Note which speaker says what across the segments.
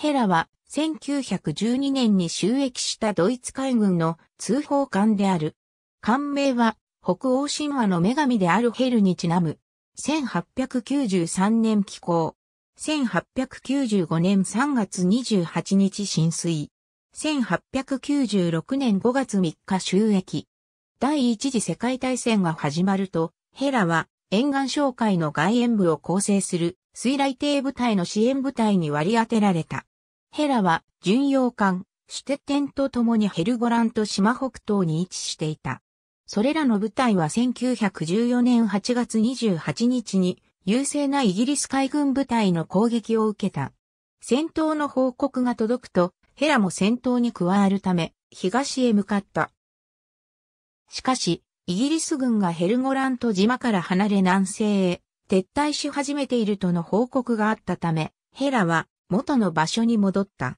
Speaker 1: ヘラは1912年に収益したドイツ海軍の通報艦である。艦名は北欧神話の女神であるヘルにちなむ。1893年寄港。1895年3月28日浸水。1896年5月3日収益。第一次世界大戦が始まると、ヘラは沿岸商会の外縁部を構成する水雷艇部隊の支援部隊に割り当てられた。ヘラは巡洋艦、シュテッテンと共にヘルゴラント島北東に位置していた。それらの部隊は1914年8月28日に優勢なイギリス海軍部隊の攻撃を受けた。戦闘の報告が届くと、ヘラも戦闘に加わるため、東へ向かった。しかし、イギリス軍がヘルゴラント島から離れ南西へ撤退し始めているとの報告があったため、ヘラは元の場所に戻った。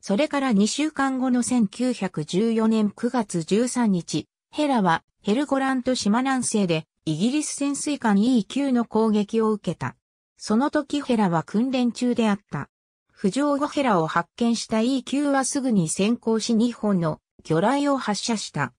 Speaker 1: それから2週間後の1914年9月13日、ヘラはヘルゴラント島南西でイギリス潜水艦 e q の攻撃を受けた。その時ヘラは訓練中であった。浮上後ヘラを発見した e q はすぐに先行し2本の魚雷を発射した。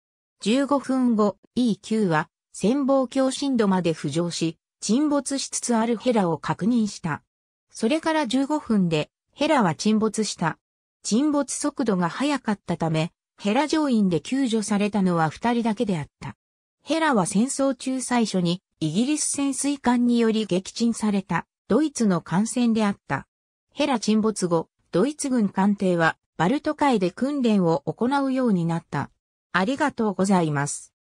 Speaker 1: 15分後、e q は潜望鏡深度まで浮上し、沈没しつつあるヘラを確認した。それから15分でヘラは沈没した。沈没速度が速かったため、ヘラ乗員で救助されたのは2人だけであった。ヘラは戦争中最初にイギリス潜水艦により撃沈されたドイツの艦船であった。ヘラ沈没後、ドイツ軍艦艇はバルト海で訓練を行うようになった。ありがとうございます。